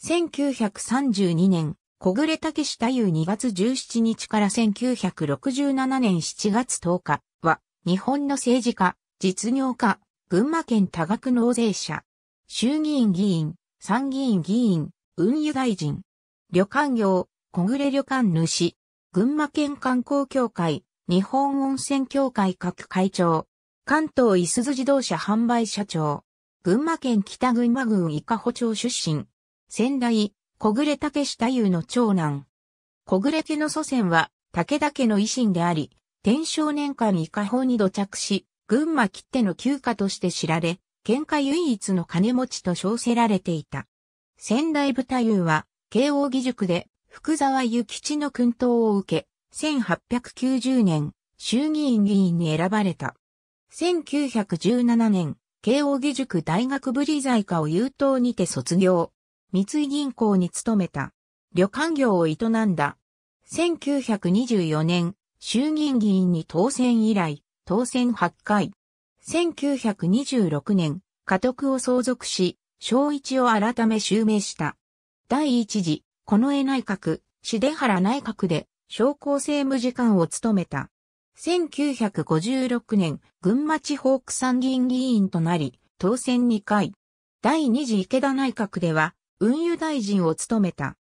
1932年、小暮武史太夫2月17日から1967年7月10日は、日本の政治家、実業家、群馬県多額納税者、衆議院議員、参議院議員、運輸大臣、旅館業、小暮旅館主、群馬県観光協会、日本温泉協会各会長、関東伊豆自動車販売社長、群馬県北群馬郡伊香保町出身、先代、小暮武史太夫の長男。小暮家の祖先は、武田家の維新であり、天正年間以下法に土着し、群馬切手の旧家として知られ、喧嘩唯一の金持ちと称せられていた。仙台部太夫は、慶応義塾で、福沢諭吉の訓導を受け、1890年、衆議院議員に選ばれた。1917年、慶応義塾大学部理財科を優等にて卒業。三井銀行に勤めた。旅館業を営んだ。1924年、衆議院議員に当選以来、当選8回。1926年、家督を相続し、小一を改め襲名した。第一次、近衛内閣、重原内閣で、商工政務次官を務めた。1956年、群馬地方区参議院議員となり、当選2回。第二次池田内閣では、運輸大臣を務めた。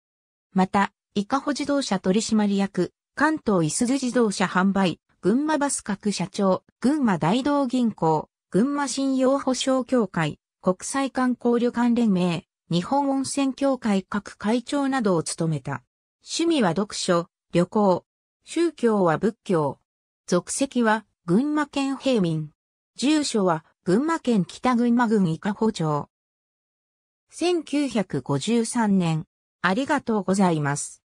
また、伊香保自動車取締役、関東いすず自動車販売、群馬バス各社長、群馬大道銀行、群馬信用保証協会、国際観光旅館連盟、日本温泉協会各会長などを務めた。趣味は読書、旅行。宗教は仏教。属籍は群馬県平民。住所は群馬県北群馬郡伊香保町。1953年、ありがとうございます。